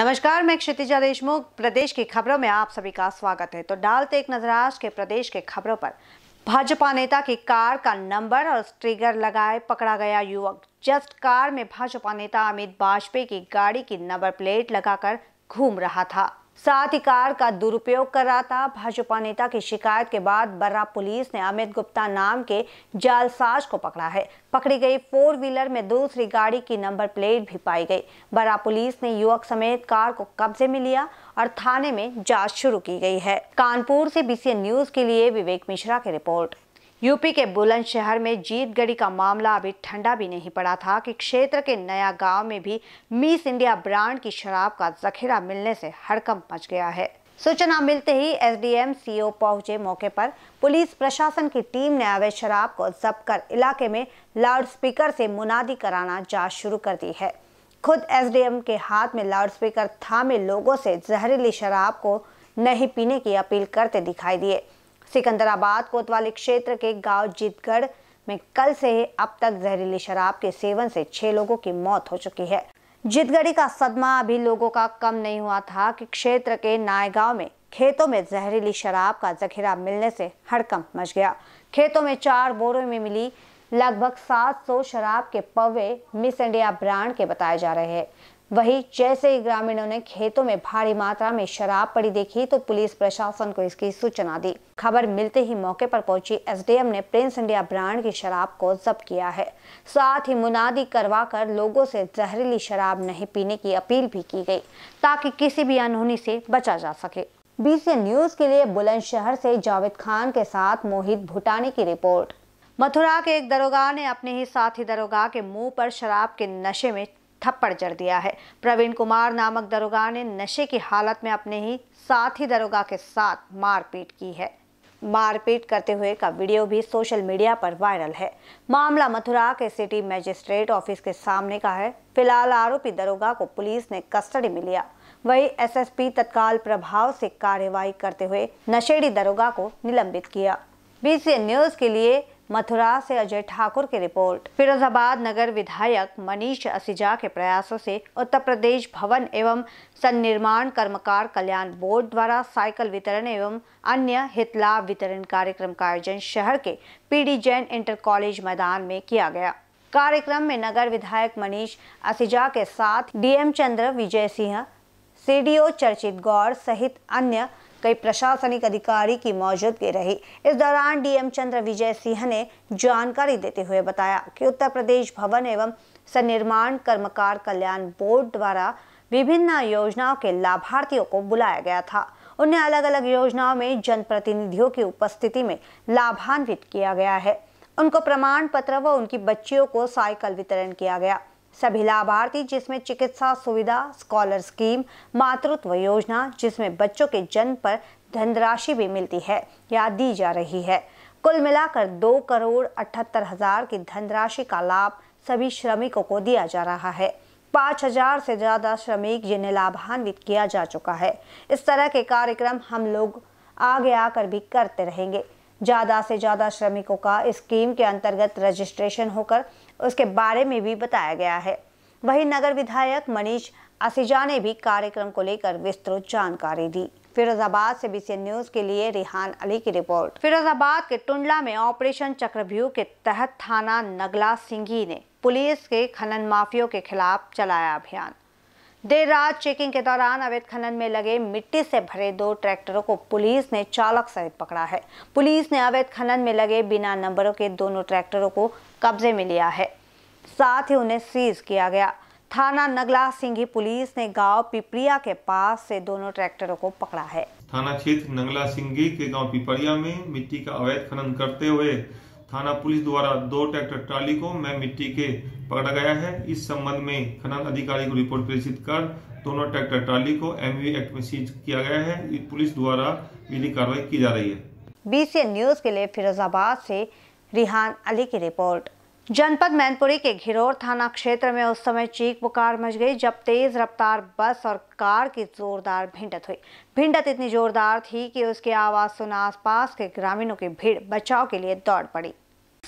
नमस्कार मैं क्षितिजा देशमुख प्रदेश की खबरों में आप सभी का स्वागत है तो डालते एक नजर आज के प्रदेश के खबरों पर भाजपा नेता की कार का नंबर और स्ट्रिगर लगाए पकड़ा गया युवक जस्ट कार में भाजपा नेता अमित वाजपेयी की गाड़ी की नंबर प्लेट लगाकर घूम रहा था साथ ही कार का दुरुपयोग कर रहा था भाजपा नेता की शिकायत के बाद बर्रा पुलिस ने अमित गुप्ता नाम के जालसाज को पकड़ा है पकड़ी गई फोर व्हीलर में दूसरी गाड़ी की नंबर प्लेट भी पाई गई बर्रा पुलिस ने युवक समेत कार को कब्जे में लिया और थाने में जांच शुरू की गई है कानपुर से बीसीएन न्यूज के लिए विवेक मिश्रा की रिपोर्ट यूपी के बुलंदशहर में जीतगढ़ी का मामला अभी ठंडा भी नहीं पड़ा था कि क्षेत्र के नया गांव में भी मिस इंडिया ब्रांड की शराब का जखीरा मिलने से हड़कंप मच गया है सूचना मिलते ही एसडीएम सीओ पहुंचे मौके पर पुलिस प्रशासन की टीम ने अवैध शराब को जब्त कर इलाके में लाउड स्पीकर से मुनादी कराना जांच शुरू कर दी है खुद एस के हाथ में लाउड स्पीकर थामे लोगों से जहरीली शराब को नहीं पीने की अपील करते दिखाई दिए सिकंदराबाद कोतवाली क्षेत्र के गांव जीतगढ़ में कल से अब तक जहरीली शराब के सेवन से छह लोगों की मौत हो चुकी है जीतगढ़ी का सदमा अभी लोगों का कम नहीं हुआ था कि क्षेत्र के नायगांव में खेतों में जहरीली शराब का जखीरा मिलने से हड़कंप मच गया खेतों में चार बोरों में मिली लगभग 700 शराब के पवे मिस इंडिया ब्रांड के बताए जा रहे हैं वहीं जैसे ही ग्रामीणों ने खेतों में भारी मात्रा में शराब पड़ी देखी तो पुलिस प्रशासन को इसकी सूचना दी खबर मिलते ही मौके पर पहुंची एसडीएम ने प्रिंस इंडिया ब्रांड की शराब को जब्त किया है साथ ही मुनादी करवा कर लोगों से जहरीली शराब नहीं पीने की अपील भी की गई ताकि किसी भी अनहोनी से बचा जा सके बीसी न्यूज के लिए बुलंदशहर से जावेद खान के साथ मोहित भूटानी की रिपोर्ट मथुरा के एक दरोगा ने अपने ही साथी दरोगा के मुंह पर शराब के नशे में थप्पड़ जड़ दिया है प्रवीण कुमार नामक दरोगा ने नशे की हालत में अपने ही साथ ही दरोगा के साथ मारपीट की है मारपीट करते हुए का वीडियो भी सोशल मीडिया पर वायरल है मामला मथुरा के सिटी मैजिस्ट्रेट ऑफिस के सामने का है फिलहाल आरोपी दरोगा को पुलिस ने कस्टडी में लिया वही एसएसपी तत्काल प्रभाव से कार्यवाही करते हुए नशेड़ी दरोगा को निलंबित किया बीसीएन न्यूज के लिए मथुरा से अजय ठाकुर की रिपोर्ट फिरोजाबाद नगर विधायक मनीष असिजा के प्रयासों से उत्तर प्रदेश भवन एवं सन्निर्माण कर्मकार कल्याण बोर्ड द्वारा साइकिल वितरण एवं अन्य हितलाभ वितरण कार्यक्रम का आयोजन शहर के पीडी जैन इंटर कॉलेज मैदान में किया गया कार्यक्रम में नगर विधायक मनीष असिजा के साथ डीएम चंद्र विजय सिंह सीडीओ चर्चित गौर सहित अन्य कई प्रशासनिक अधिकारी की मौजूदगी रही इस दौरान डीएम चंद्र विजय सिंह ने जानकारी देते हुए बताया कि उत्तर प्रदेश भवन एवं सनिर्माण कर्मकार कल्याण बोर्ड द्वारा विभिन्न योजनाओं के लाभार्थियों को बुलाया गया था उन्हें अलग अलग योजनाओं में जनप्रतिनिधियों की उपस्थिति में लाभान्वित किया गया है उनको प्रमाण पत्र व उनकी बच्चियों को साइकिल वितरण किया गया सभी लाभार्थी जिसमें चिकित्सा सुविधा स्कॉलर स्कीम मातृत्व योजना जिसमें बच्चों के जन्म पर धनराशि भी मिलती है या दी जा रही है कुल मिलाकर दो करोड़ अठहत्तर हजार की धनराशि का लाभ सभी श्रमिकों को दिया जा रहा है पाँच हजार से ज़्यादा श्रमिक जिन्हें लाभान्वित किया जा चुका है इस तरह के कार्यक्रम हम लोग आगे आकर भी करते रहेंगे ज़्यादा से ज़्यादा श्रमिकों का स्कीम के अंतर्गत रजिस्ट्रेशन होकर उसके बारे में भी बताया गया है वहीं नगर विधायक मनीष असिजा ने भी कार्यक्रम को लेकर विस्तृत जानकारी दी फिरोजाबाद से बीसी न्यूज के लिए रिहान अली की रिपोर्ट फिरोजाबाद के टुंडला में ऑपरेशन चक्रव्यूह के तहत थाना नगला सिंघी ने पुलिस के खनन माफियों के खिलाफ चलाया अभियान देर रात चेकिंग के दौरान अवैध खनन में लगे मिट्टी से भरे दो ट्रैक्टरों को पुलिस ने चालक सहित पकड़ा है पुलिस ने अवैध खनन में लगे बिना नंबरों के दोनों ट्रैक्टरों को कब्जे में लिया है साथ ही उन्हें सीज किया गया थाना नगला सिंघी पुलिस ने गांव पिपरिया के पास से दोनों ट्रैक्टरों को पकड़ा है थाना क्षेत्र नगला सिंघी के गाँव पिपरिया में मिट्टी का अवैध खनन करते हुए थाना पुलिस द्वारा दो ट्रैक्टर ट्राली को मैं मिट्टी के पकड़ा गया है इस संबंध में खनन अधिकारी को रिपोर्ट प्रेषित कर दोनों ट्रैक्टर ट्राली को एम एक्ट में सीज किया गया है पुलिस द्वारा विधि कार्रवाई की जा रही है बीसी न्यूज के लिए फिरोजाबाद से रिहान अली की रिपोर्ट जनपद मैनपुरी के घिरौर थाना क्षेत्र में उस समय चीख पुकार मच गई जब तेज रफ्तार बस और कार की जोरदार भिंडत हुई भिंडत इतनी जोरदार थी कि उसकी आवाज सुन आसपास के ग्रामीणों की भीड़ बचाव के लिए दौड़ पड़ी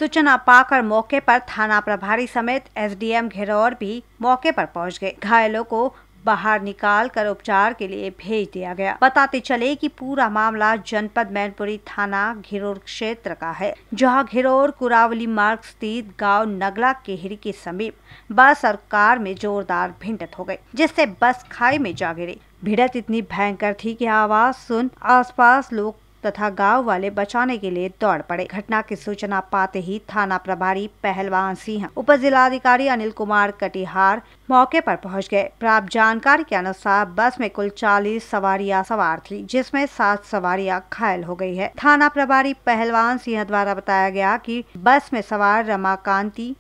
सूचना पाकर मौके पर थाना प्रभारी समेत एसडीएम घेरौर भी मौके पर पहुंच गए घायलों को बाहर निकाल कर उपचार के लिए भेज दिया गया बताते चले कि पूरा मामला जनपद मैनपुरी थाना घिरोर क्षेत्र का है जहां घिरोर कुरावली मार्ग स्थित गांव नगला केहरी के समीप बस और कार में जोरदार भिंडत हो गई जिससे बस खाई में जा गिरी भिड़त इतनी भयंकर थी कि आवाज सुन आसपास लोग तथा गांव वाले बचाने के लिए दौड़ पड़े घटना की सूचना पाते ही थाना प्रभारी पहलवान सिंह उप जिलाधिकारी अनिल कुमार कटिहार मौके पर पहुंच गए प्राप्त जानकारी के अनुसार बस में कुल 40 सवारियां सवार थी जिसमें सात सवारियां घायल हो गई है थाना प्रभारी पहलवान सिंह द्वारा बताया गया कि बस में सवार रमा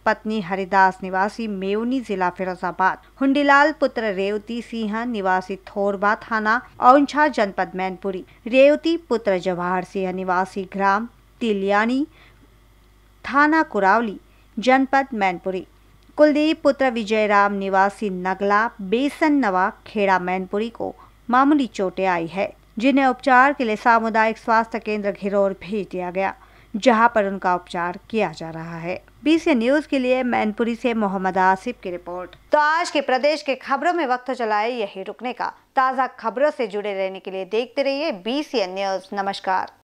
पत्नी हरिदास निवासी मेवनी जिला फिरोजाबाद हुंडीलाल पुत्र रेवती सिंह निवासी थोरबा थाना औंछा जनपद मैनपुरी रेवती पुत्र जवाहर सिंह निवासी ग्राम तिलियानी थाना कुरावली जनपद मैनपुरी कुलदीप पुत्र विजयराम निवासी नगला बेसन नवा खेड़ा मैनपुरी को मामूली चोटें आई है जिन्हें उपचार के लिए सामुदायिक स्वास्थ्य केंद्र घिरौर भेज दिया गया जहां पर उनका उपचार किया जा रहा है बीसी न्यूज के लिए मैनपुरी से मोहम्मद आसिफ की रिपोर्ट तो आज के प्रदेश के खबरों में वक्त चलाए यही रुकने का ताज़ा खबरों से जुड़े रहने के लिए देखते रहिए बीसी न्यूज नमस्कार